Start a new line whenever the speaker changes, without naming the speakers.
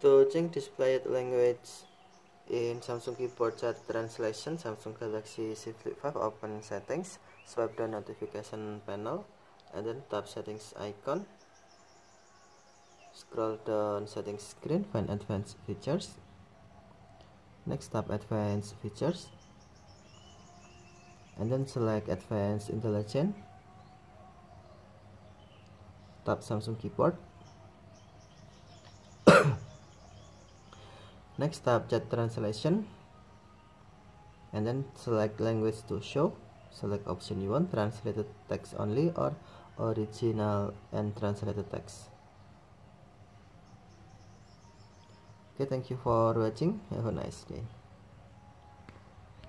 To change displayed language in Samsung keyboard chat translation, Samsung Galaxy Z Flip 5 open settings, swipe down notification panel, and then tap settings icon, scroll down settings screen, find advanced features, next tap advanced features, and then select advanced intelligent. tap Samsung keyboard, next tab chat translation and then select language to show select option you want translated text only or original and translated text okay thank you for watching have a nice day